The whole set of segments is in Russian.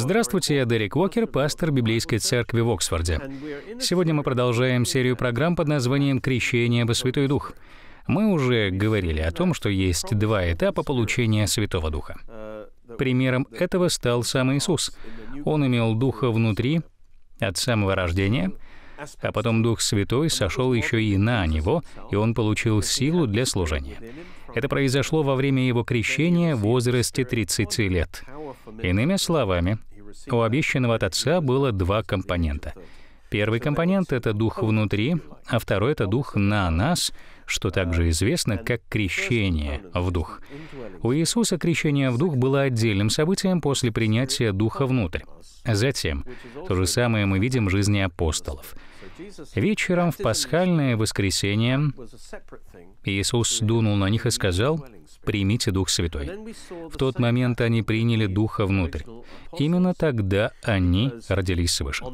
Здравствуйте, я Дерек Уокер, пастор Библейской церкви в Оксфорде. Сегодня мы продолжаем серию программ под названием «Крещение во Святой Дух». Мы уже говорили о том, что есть два этапа получения Святого Духа. Примером этого стал сам Иисус. Он имел Духа внутри от самого рождения, а потом Дух Святой сошел еще и на Него, и Он получил силу для служения. Это произошло во время Его крещения в возрасте 30 лет. Иными словами, у обещанного от Отца было два компонента. Первый компонент — это дух внутри, а второй — это дух на нас, что также известно как крещение в дух. У Иисуса крещение в дух было отдельным событием после принятия духа внутрь. Затем то же самое мы видим в жизни апостолов. Вечером в пасхальное воскресенье Иисус дунул на них и сказал, примите Дух Святой. В тот момент они приняли Духа внутрь. Именно тогда они родились свыше.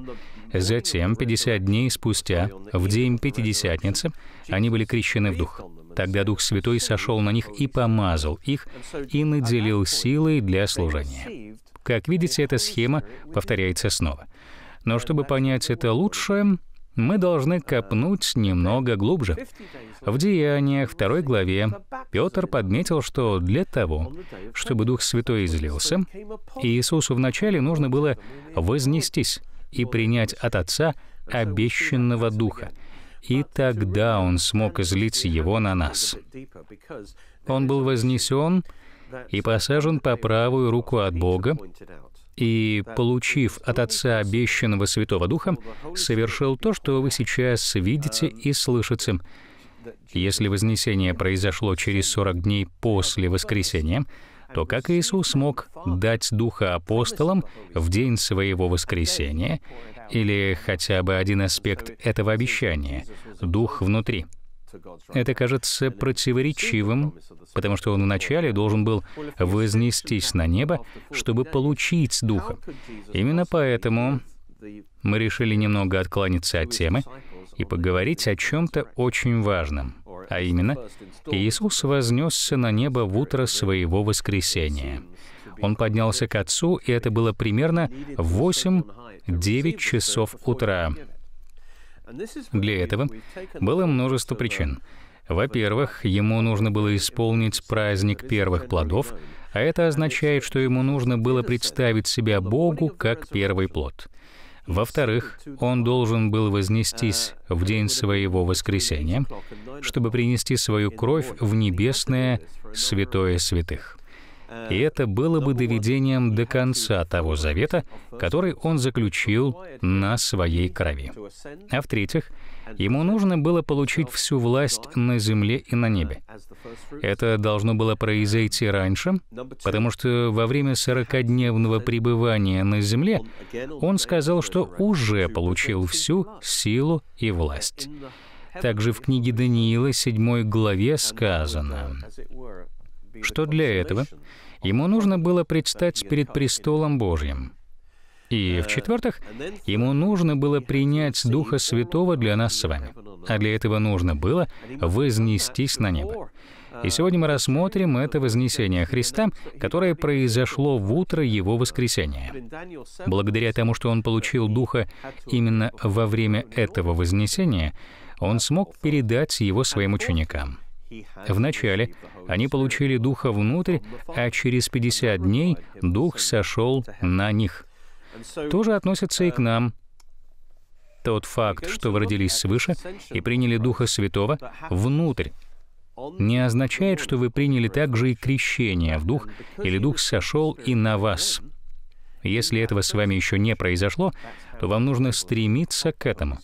Затем, 50 дней спустя, в день Пятидесятницы, они были крещены в Дух. Тогда Дух Святой сошел на них и помазал их, и наделил силой для служения. Как видите, эта схема повторяется снова. Но чтобы понять это лучше, мы должны копнуть немного глубже. В Деяниях, второй главе, Петр подметил, что для того, чтобы Дух Святой излился, Иисусу вначале нужно было вознестись и принять от Отца обещанного Духа, и тогда Он смог излить его на нас. Он был вознесен и посажен по правую руку от Бога, и, получив от Отца обещанного Святого Духа, совершил то, что вы сейчас видите и слышите. Если Вознесение произошло через 40 дней после воскресения, то как Иисус мог дать Духа апостолам в день своего воскресения, или хотя бы один аспект этого обещания — Дух внутри — это кажется противоречивым, потому что он вначале должен был вознестись на небо, чтобы получить Духа. Именно поэтому мы решили немного отклониться от темы и поговорить о чем-то очень важном, а именно, Иисус вознесся на небо в утро своего воскресения. Он поднялся к Отцу, и это было примерно 8-9 часов утра. Для этого было множество причин. Во-первых, ему нужно было исполнить праздник первых плодов, а это означает, что ему нужно было представить себя Богу как первый плод. Во-вторых, он должен был вознестись в день своего воскресения, чтобы принести свою кровь в небесное святое святых. И это было бы доведением до конца того завета, который он заключил на своей крови. А в-третьих, ему нужно было получить всю власть на земле и на небе. Это должно было произойти раньше, потому что во время сорокадневного пребывания на земле он сказал, что уже получил всю силу и власть. Также в книге Даниила 7 главе сказано, что для этого ему нужно было предстать перед престолом Божьим. И, в-четвертых, ему нужно было принять Духа Святого для нас с вами, а для этого нужно было вознестись на небо. И сегодня мы рассмотрим это вознесение Христа, которое произошло в утро Его воскресения. Благодаря тому, что Он получил Духа именно во время этого вознесения, Он смог передать его Своим ученикам. Вначале они получили Духа внутрь, а через 50 дней Дух сошел на них. Тоже относится и к нам. Тот факт, что вы родились свыше и приняли Духа Святого внутрь, не означает, что вы приняли также и крещение в Дух, или Дух сошел и на вас. Если этого с вами еще не произошло, то вам нужно стремиться к этому.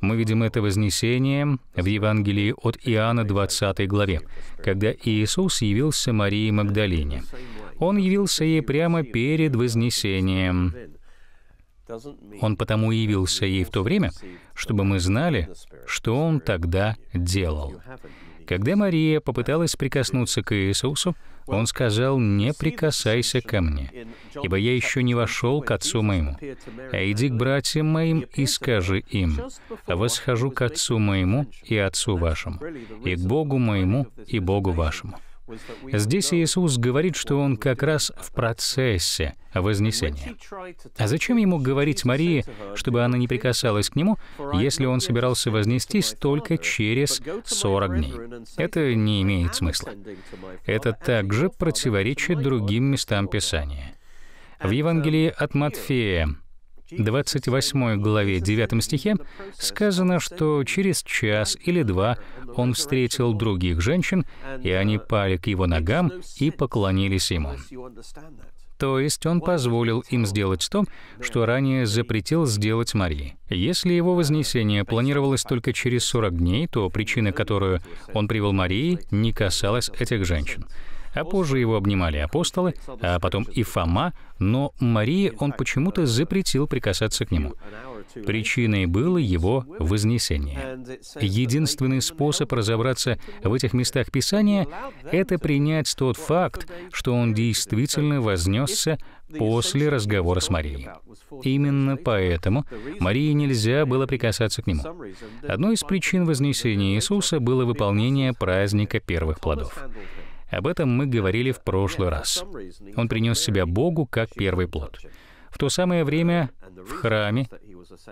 Мы видим это вознесение в Евангелии от Иоанна 20 главе, когда Иисус явился Марии Магдалине. Он явился ей прямо перед вознесением. Он потому явился ей в то время, чтобы мы знали, что Он тогда делал. Когда Мария попыталась прикоснуться к Иисусу, он сказал, «Не прикасайся ко мне, ибо я еще не вошел к Отцу моему. А иди к братьям моим и скажи им, «Восхожу к Отцу моему и Отцу вашему, и к Богу моему и Богу вашему». Здесь Иисус говорит, что Он как раз в процессе вознесения. А зачем Ему говорить Марии, чтобы она не прикасалась к Нему, если Он собирался вознестись только через 40 дней? Это не имеет смысла. Это также противоречит другим местам Писания. В Евангелии от Матфея 28 главе 9 стихе сказано, что через час или два он встретил других женщин, и они пали к его ногам и поклонились ему. То есть он позволил им сделать то, что ранее запретил сделать Марии. Если его вознесение планировалось только через 40 дней, то причина, которую он привел Марии, не касалась этих женщин а позже его обнимали апостолы, а потом и Фома, но Марии он почему-то запретил прикасаться к нему. Причиной было его вознесение. Единственный способ разобраться в этих местах Писания — это принять тот факт, что он действительно вознесся после разговора с Марией. Именно поэтому Марии нельзя было прикасаться к нему. Одной из причин вознесения Иисуса было выполнение праздника первых плодов. Об этом мы говорили в прошлый раз. Он принес себя Богу как первый плод. В то самое время в храме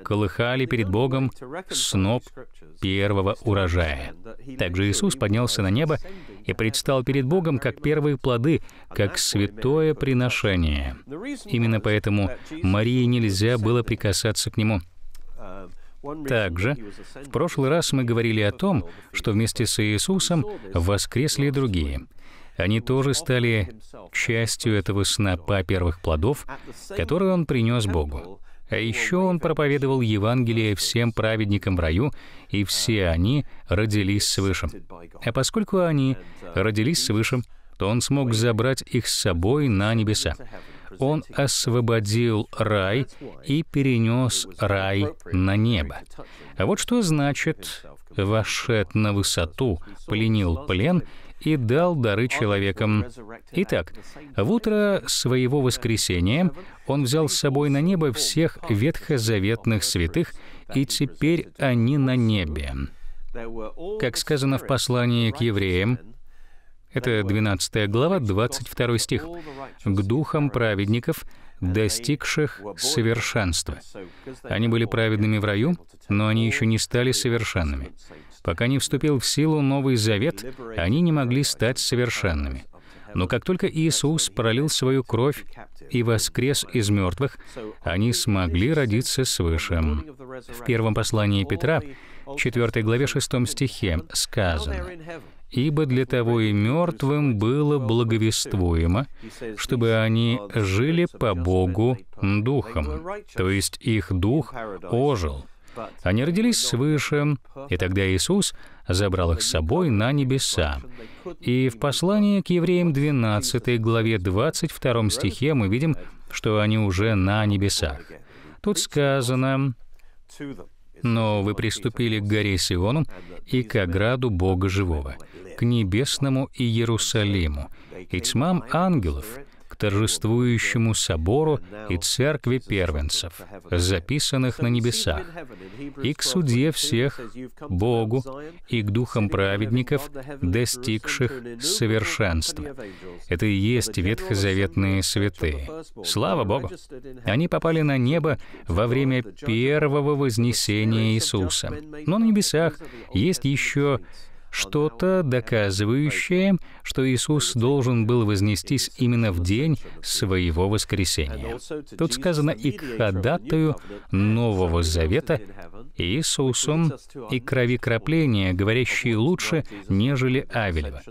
колыхали перед Богом сноп первого урожая. Также Иисус поднялся на небо и предстал перед Богом как первые плоды, как святое приношение. Именно поэтому Марии нельзя было прикасаться к нему. Также в прошлый раз мы говорили о том, что вместе с Иисусом воскресли другие — они тоже стали частью этого снопа первых плодов, которые он принес Богу. А еще он проповедовал Евангелие всем праведникам в раю, и все они родились свыше. А поскольку они родились свыше, то он смог забрать их с собой на небеса. Он освободил рай и перенес рай на небо. А вот что значит «вошед на высоту, пленил плен» и дал дары человекам. Итак, в утро своего воскресения он взял с собой на небо всех ветхозаветных святых, и теперь они на небе. Как сказано в послании к евреям, это 12 глава, 22 стих, «к духам праведников, достигших совершенства». Они были праведными в раю, но они еще не стали совершенными. Пока не вступил в силу Новый Завет, они не могли стать совершенными. Но как только Иисус пролил свою кровь и воскрес из мертвых, они смогли родиться свыше. В первом послании Петра, 4 главе 6 стихе, сказано, «Ибо для того и мертвым было благовествуемо, чтобы они жили по Богу духом». То есть их дух ожил, они родились свыше, и тогда Иисус забрал их с собой на небеса. И в послании к евреям 12 главе 22 стихе мы видим, что они уже на небесах. Тут сказано, но вы приступили к горе Сиону и к ограду Бога Живого, к небесному Иерусалиму, и тьмам ангелов, к торжествующему собору и церкви первенцев, записанных на небесах, и к суде всех, Богу, и к духам праведников, достигших совершенства. Это и есть ветхозаветные святые. Слава Богу! Они попали на небо во время первого вознесения Иисуса. Но на небесах есть еще что-то, доказывающее, что Иисус должен был вознестись именно в день своего воскресения. Тут сказано и к ходатаю Нового Завета Иисусом и крови кропления, говорящие лучше, нежели Авелева.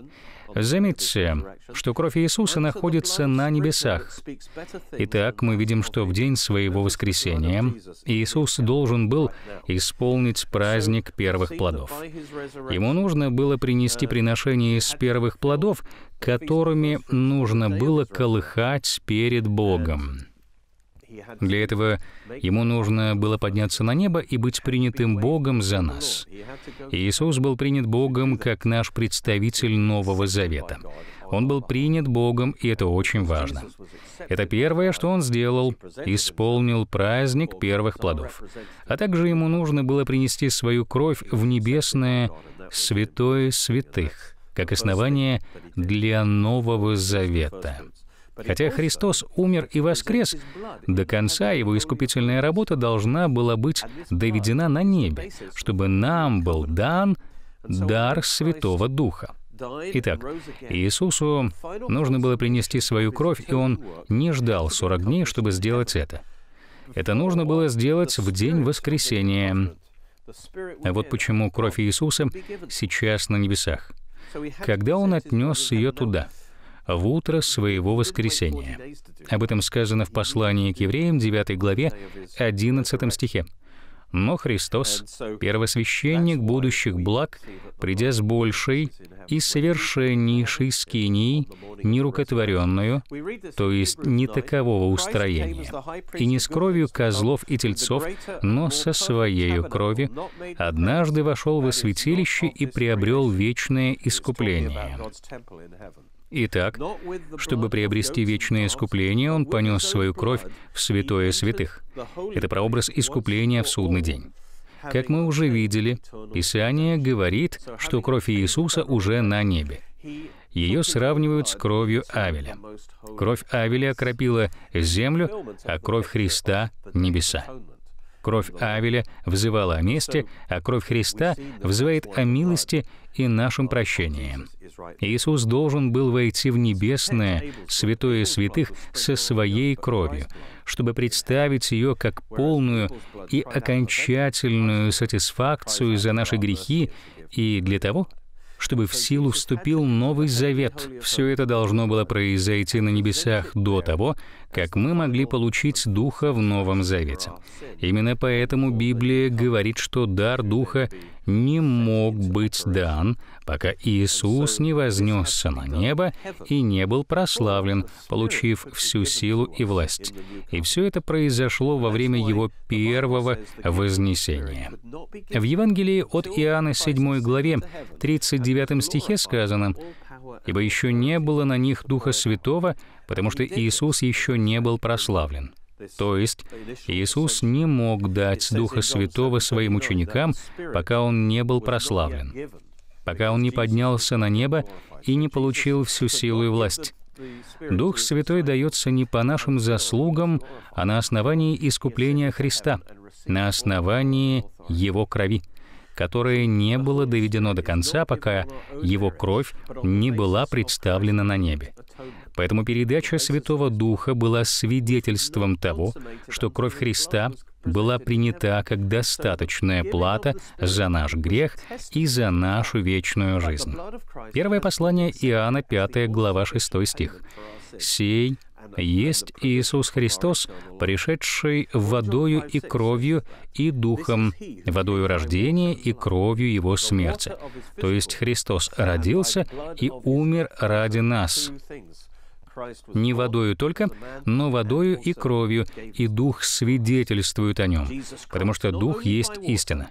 Заметьте, что кровь Иисуса находится на небесах. Итак, мы видим, что в день своего воскресения Иисус должен был исполнить праздник первых плодов. Ему нужно было принести приношение из первых плодов, которыми нужно было колыхать перед Богом. Для этого ему нужно было подняться на небо и быть принятым Богом за нас. Иисус был принят Богом как наш представитель Нового Завета. Он был принят Богом, и это очень важно. Это первое, что он сделал, исполнил праздник первых плодов. А также ему нужно было принести свою кровь в небесное святое святых, как основание для Нового Завета. Хотя Христос умер и воскрес, до конца его искупительная работа должна была быть доведена на небе, чтобы нам был дан дар Святого Духа. Итак, Иисусу нужно было принести свою кровь, и Он не ждал 40 дней, чтобы сделать это. Это нужно было сделать в день воскресения. А вот почему кровь Иисуса сейчас на небесах. Когда Он отнес ее туда — в утро своего воскресения. Об этом сказано в послании к евреям 9 главе 11 стихе. Но Христос, первосвященник будущих благ, придя с большей и совершеннейшей скинией, нерукотворенную, то есть не такового устроения, и не с кровью козлов и тельцов, но со своей кровью, однажды вошел во святилище и приобрел вечное искупление. Итак, чтобы приобрести вечное искупление, Он понес свою кровь в святое святых. Это прообраз искупления в судный день. Как мы уже видели, Писание говорит, что кровь Иисуса уже на небе. Ее сравнивают с кровью Авеля. Кровь Авеля окропила землю, а кровь Христа — небеса. Кровь Авеля взывала о месте, а кровь Христа взывает о милости и нашем прощении. Иисус должен был войти в небесное, святое святых, со своей кровью, чтобы представить ее как полную и окончательную сатисфакцию за наши грехи и для того, чтобы в силу вступил Новый Завет. Все это должно было произойти на небесах до того, как мы могли получить Духа в Новом Завете. Именно поэтому Библия говорит, что дар Духа не мог быть дан, пока Иисус не вознесся на небо и не был прославлен, получив всю силу и власть. И все это произошло во время Его первого вознесения. В Евангелии от Иоанна 7 главе 39 стихе сказано, ибо еще не было на них Духа Святого, потому что Иисус еще не был прославлен. То есть Иисус не мог дать Духа Святого своим ученикам, пока Он не был прославлен, пока Он не поднялся на небо и не получил всю силу и власть. Дух Святой дается не по нашим заслугам, а на основании искупления Христа, на основании Его крови которое не было доведено до конца, пока его кровь не была представлена на небе. Поэтому передача Святого Духа была свидетельством того, что кровь Христа была принята как достаточная плата за наш грех и за нашу вечную жизнь. Первое послание Иоанна, 5 глава, 6 стих. «Сей есть Иисус Христос, пришедший водою и кровью и духом, водою рождения и кровью его смерти. То есть Христос родился и умер ради нас не водою только, но водою и кровью, и Дух свидетельствует о нем, потому что Дух есть истина.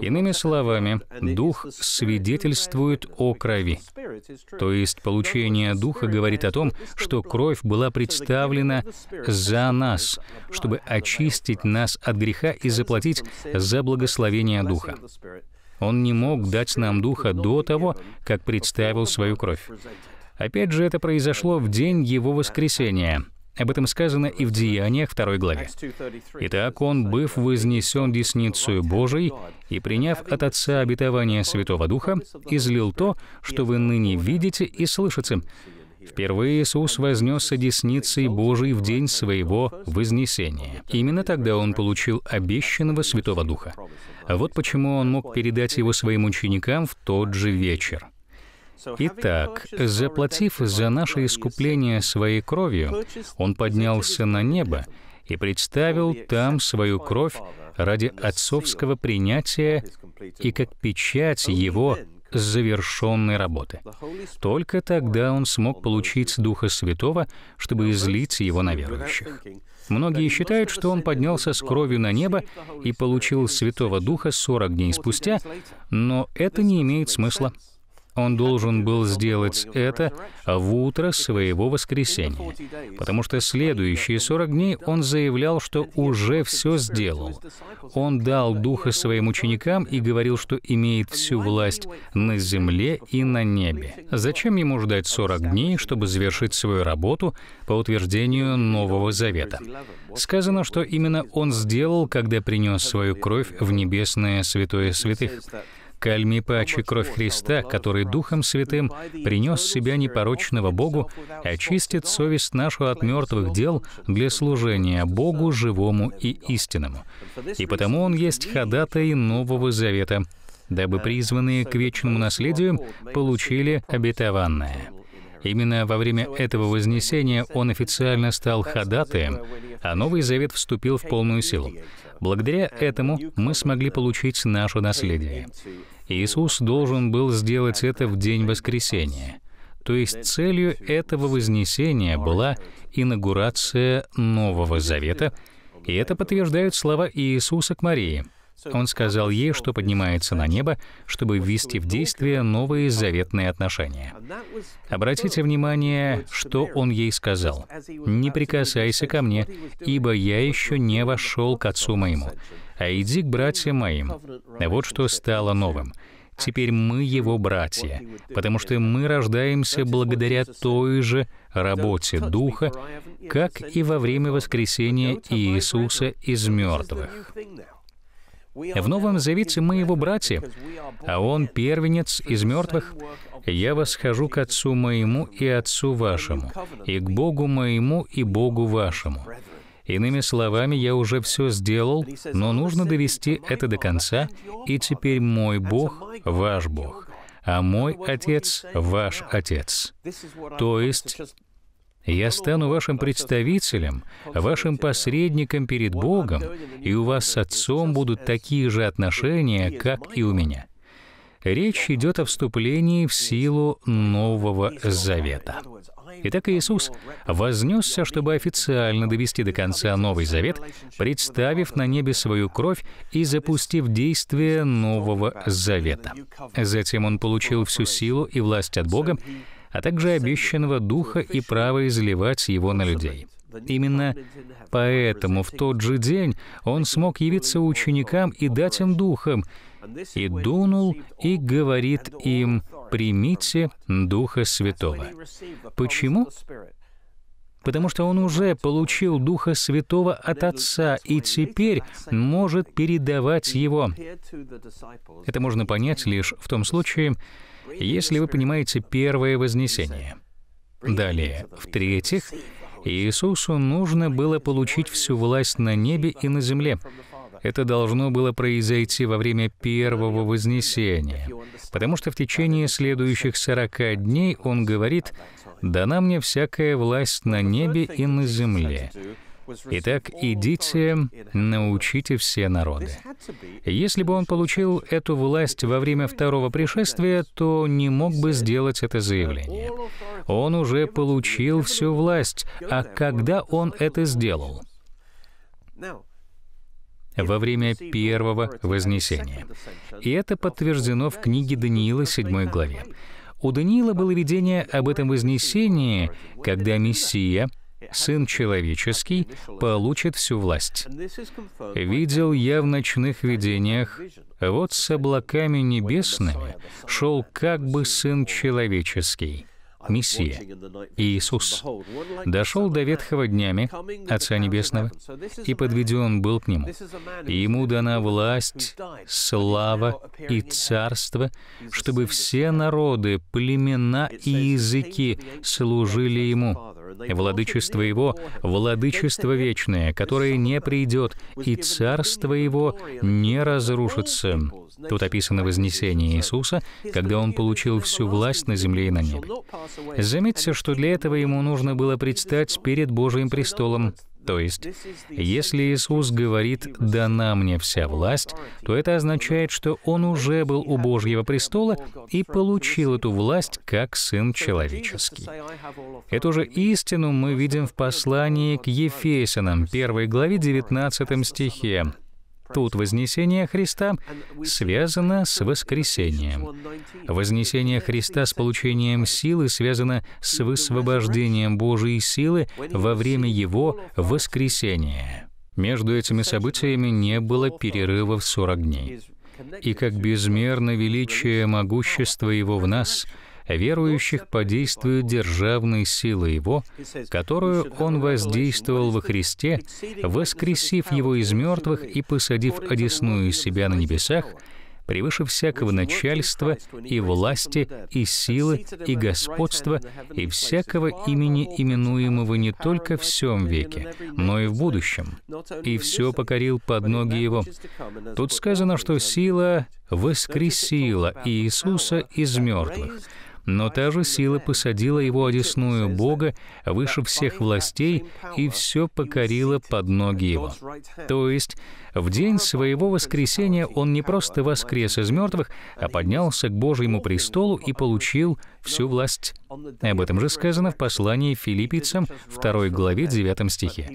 Иными словами, Дух свидетельствует о крови. То есть получение Духа говорит о том, что кровь была представлена за нас, чтобы очистить нас от греха и заплатить за благословение Духа. Он не мог дать нам Духа до того, как представил свою кровь. Опять же, это произошло в день Его воскресения — об этом сказано и в Деяниях 2 главе. «Итак, он, быв вознесен десницею Божией и приняв от Отца обетование Святого Духа, излил то, что вы ныне видите и слышите, Впервые Иисус вознесся десницей Божией в день своего вознесения. Именно тогда Он получил обещанного Святого Духа. Вот почему Он мог передать его своим ученикам в тот же вечер. Итак, заплатив за наше искупление своей кровью, Он поднялся на небо и представил там свою кровь ради отцовского принятия и как печать Его завершенной работы. Только тогда он смог получить Духа Святого, чтобы излить его на верующих. Многие считают, что он поднялся с кровью на небо и получил Святого Духа 40 дней спустя, но это не имеет смысла он должен был сделать это в утро своего воскресения, потому что следующие 40 дней он заявлял, что уже все сделал. Он дал Духа своим ученикам и говорил, что имеет всю власть на земле и на небе. Зачем ему ждать 40 дней, чтобы завершить свою работу по утверждению Нового Завета? Сказано, что именно он сделал, когда принес свою кровь в небесное святое святых кальми пачи кровь Христа, который Духом Святым принес себя непорочного Богу, очистит совесть нашу от мертвых дел для служения Богу живому и истинному. И потому Он есть ходатай Нового Завета, дабы призванные к вечному наследию получили обетованное. Именно во время этого вознесения он официально стал ходатаем, а Новый Завет вступил в полную силу. Благодаря этому мы смогли получить наше наследие. Иисус должен был сделать это в день воскресения. То есть целью этого вознесения была инаугурация Нового Завета, и это подтверждают слова Иисуса к Марии — он сказал ей, что поднимается на небо, чтобы ввести в действие новые заветные отношения. Обратите внимание, что он ей сказал. «Не прикасайся ко мне, ибо я еще не вошел к отцу моему, а иди к братьям моим». Вот что стало новым. Теперь мы его братья, потому что мы рождаемся благодаря той же работе Духа, как и во время воскресения Иисуса из мертвых. В Новом Завете мы его братья, а он первенец из мертвых. Я восхожу к Отцу моему и Отцу вашему, и к Богу моему и Богу вашему. Иными словами, я уже все сделал, но нужно довести это до конца, и теперь мой Бог — ваш Бог, а мой Отец — ваш Отец. То есть я стану вашим представителем, вашим посредником перед Богом, и у вас с Отцом будут такие же отношения, как и у меня. Речь идет о вступлении в силу Нового Завета. Итак, Иисус вознесся, чтобы официально довести до конца Новый Завет, представив на небе свою кровь и запустив действие Нового Завета. Затем Он получил всю силу и власть от Бога, а также обещанного Духа и права изливать его на людей. Именно поэтому в тот же день он смог явиться ученикам и дать им Духом, и дунул, и говорит им, «Примите Духа Святого». Почему? потому что он уже получил Духа Святого от Отца и теперь может передавать его. Это можно понять лишь в том случае, если вы понимаете первое вознесение. Далее, в-третьих, Иисусу нужно было получить всю власть на небе и на земле. Это должно было произойти во время первого Вознесения, потому что в течение следующих 40 дней он говорит Дана мне всякая власть на небе и на земле. Итак, идите, научите все народы. Если бы он получил эту власть во время второго пришествия, то не мог бы сделать это заявление. Он уже получил всю власть, а когда он это сделал? во время первого Вознесения. И это подтверждено в книге Даниила 7 главе. У Даниила было видение об этом вознесении, когда Мессия, Сын Человеческий, получит всю власть. «Видел я в ночных видениях, вот с облаками небесными шел как бы Сын Человеческий». Мессия, Иисус, дошел до Ветхого днями Отца Небесного и подведен был к Нему. И Ему дана власть, слава и царство, чтобы все народы, племена и языки служили Ему. Владычество Его — владычество вечное, которое не придет, и царство Его не разрушится. Тут описано вознесение Иисуса, когда Он получил всю власть на земле и на небе. Заметьте, что для этого Ему нужно было предстать перед Божьим престолом, то есть, если Иисус говорит «дана мне вся власть», то это означает, что Он уже был у Божьего престола и получил эту власть как Сын Человеческий. Эту же истину мы видим в послании к Ефесянам, 1 главе 19 стихе. Тут вознесение Христа связано с воскресением. Вознесение Христа с получением силы связано с высвобождением Божьей силы во время Его воскресения. Между этими событиями не было перерыва в 40 дней. И как безмерно величие могущества Его в нас — верующих по действию державной силы Его, которую Он воздействовал во Христе, воскресив Его из мертвых и посадив одесную себя на небесах, превыше всякого начальства и власти, и силы, и господства, и всякого имени, именуемого не только в всем веке, но и в будущем. И все покорил под ноги его. Тут сказано, что сила воскресила Иисуса из мертвых. Но та же сила посадила его одесную Бога выше всех властей и все покорила под ноги его. То есть в день своего воскресения он не просто воскрес из мертвых, а поднялся к Божьему престолу и получил всю власть. Об этом же сказано в послании филиппийцам 2 главе 9 стихе.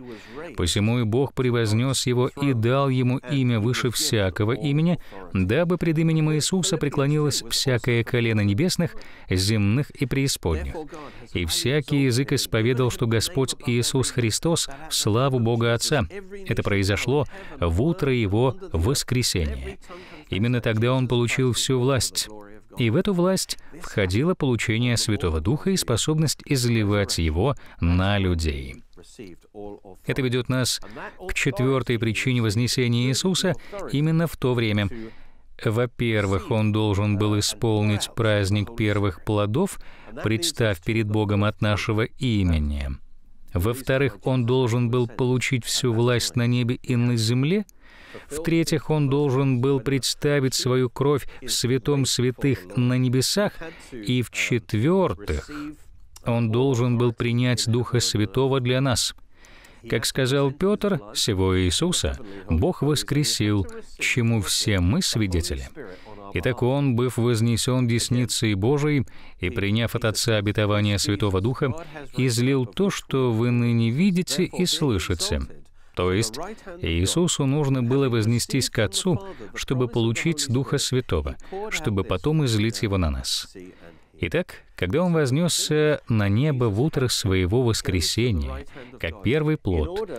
«Посему и Бог превознес его и дал ему имя выше всякого имени, дабы пред именем Иисуса преклонилось всякое колено небесных, земных и преисподних. И всякий язык исповедал, что Господь Иисус Христос в славу Бога Отца. Это произошло в утро Его воскресения. Именно тогда Он получил всю власть. И в эту власть входило получение Святого Духа и способность изливать его на людей. Это ведет нас к четвертой причине вознесения Иисуса именно в то время. Во-первых, он должен был исполнить праздник первых плодов, представ перед Богом от нашего имени. Во-вторых, он должен был получить всю власть на небе и на земле — в-третьих, он должен был представить свою кровь в святом святых на небесах. И в-четвертых, он должен был принять Духа Святого для нас. Как сказал Петр, всего Иисуса Бог воскресил, чему все мы свидетели. Итак, Он, быв вознесен десницей Божией и приняв от Отца обетование Святого Духа, излил то, что вы ныне видите и слышите. То есть Иисусу нужно было вознестись к Отцу, чтобы получить Духа Святого, чтобы потом излить его на нас. Итак, когда он вознесся на небо в утро своего воскресения, как первый плод,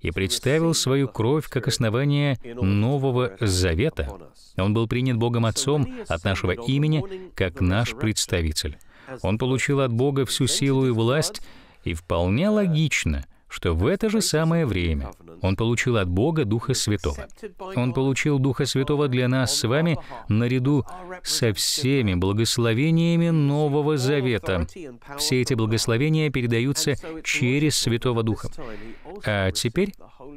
и представил свою кровь как основание Нового Завета, он был принят Богом Отцом от нашего имени как наш представитель. Он получил от Бога всю силу и власть, и вполне логично, что в это же самое время он получил от Бога Духа Святого. Он получил Духа Святого для нас с вами наряду со всеми благословениями Нового Завета. Все эти благословения передаются через Святого Духа. А теперь,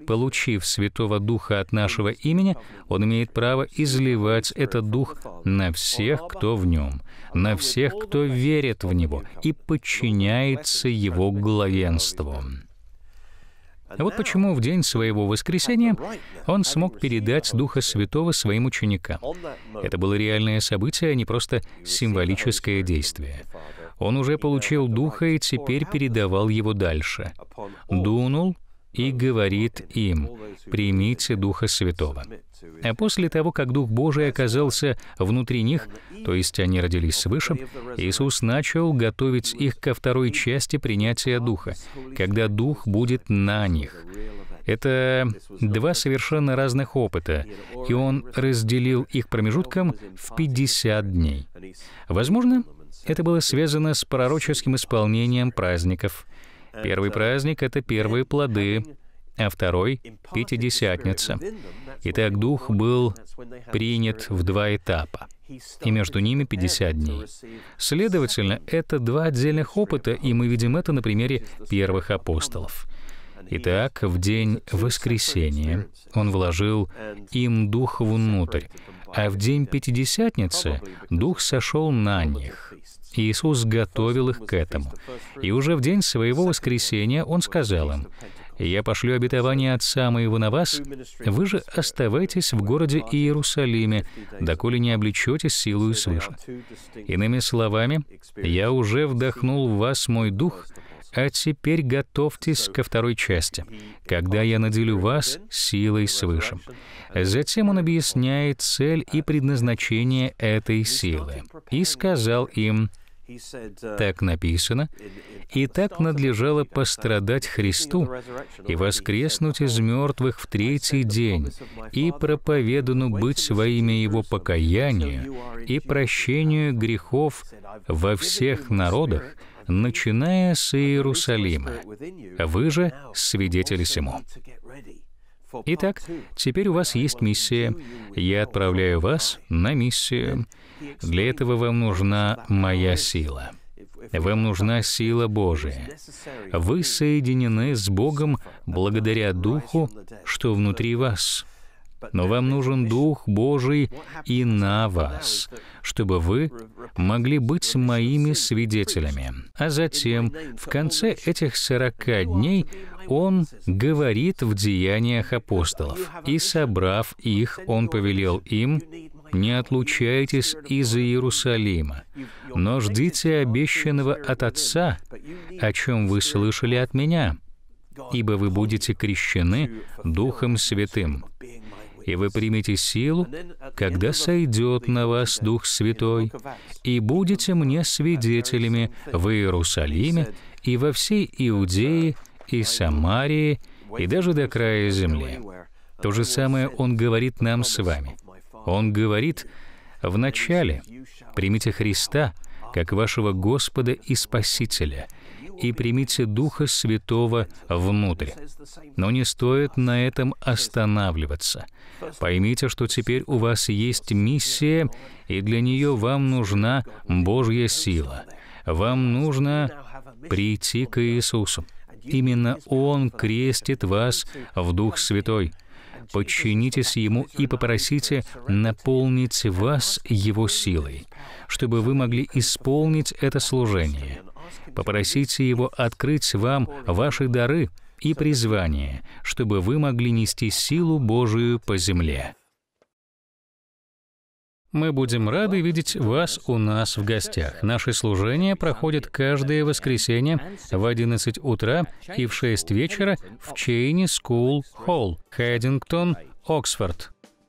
получив Святого Духа от нашего имени, он имеет право изливать этот Дух на всех, кто в нем, на всех, кто верит в него и подчиняется его главенству. А вот почему в день своего воскресения он смог передать Духа Святого своим ученикам. Это было реальное событие, а не просто символическое действие. Он уже получил Духа и теперь передавал его дальше. Дунул, и говорит им, «Примите Духа Святого». А после того, как Дух Божий оказался внутри них, то есть они родились свыше, Иисус начал готовить их ко второй части принятия Духа, когда Дух будет на них. Это два совершенно разных опыта, и он разделил их промежутком в 50 дней. Возможно, это было связано с пророческим исполнением праздников — Первый праздник — это первые плоды, а второй — Пятидесятница. Итак, Дух был принят в два этапа, и между ними 50 дней. Следовательно, это два отдельных опыта, и мы видим это на примере первых апостолов. Итак, в день воскресения он вложил им Дух внутрь, а в день Пятидесятницы Дух сошел на них. Иисус готовил их к этому. И уже в день своего воскресения Он сказал им, «Я пошлю обетование Отца Моего на вас, вы же оставайтесь в городе Иерусалиме, доколе не облечетесь силою свыше». Иными словами, «Я уже вдохнул в вас Мой Дух, а теперь готовьтесь ко второй части, когда я наделю вас силой свыше. Затем он объясняет цель и предназначение этой силы. И сказал им, так написано, «И так надлежало пострадать Христу и воскреснуть из мертвых в третий день, и проповедано быть во имя Его покаяния и прощению грехов во всех народах, начиная с Иерусалима. Вы же свидетели сему». Итак, теперь у вас есть миссия. Я отправляю вас на миссию. Для этого вам нужна моя сила. Вам нужна сила Божия. Вы соединены с Богом благодаря Духу, что внутри вас но вам нужен Дух Божий и на вас, чтобы вы могли быть моими свидетелями. А затем, в конце этих сорока дней, он говорит в деяниях апостолов, и, собрав их, он повелел им, «Не отлучайтесь из Иерусалима, но ждите обещанного от Отца, о чем вы слышали от Меня, ибо вы будете крещены Духом Святым, и вы примете силу, когда сойдет на вас Дух Святой, и будете мне свидетелями в Иерусалиме и во всей Иудее и Самарии и даже до края земли. То же самое Он говорит нам с вами. Он говорит, «В начале примите Христа, как вашего Господа и Спасителя, и примите Духа Святого внутрь. Но не стоит на этом останавливаться. Поймите, что теперь у вас есть миссия, и для нее вам нужна Божья сила. Вам нужно прийти к Иисусу. Именно Он крестит вас в Дух Святой. Подчинитесь Ему и попросите наполнить вас Его силой, чтобы вы могли исполнить это служение. Попросите Его открыть вам ваши дары и призвание, чтобы вы могли нести силу Божию по земле. Мы будем рады видеть вас у нас в гостях. Наши служения проходят каждое воскресенье в 11 утра и в 6 вечера в Чейни School Холл, Хэддингтон, Оксфорд.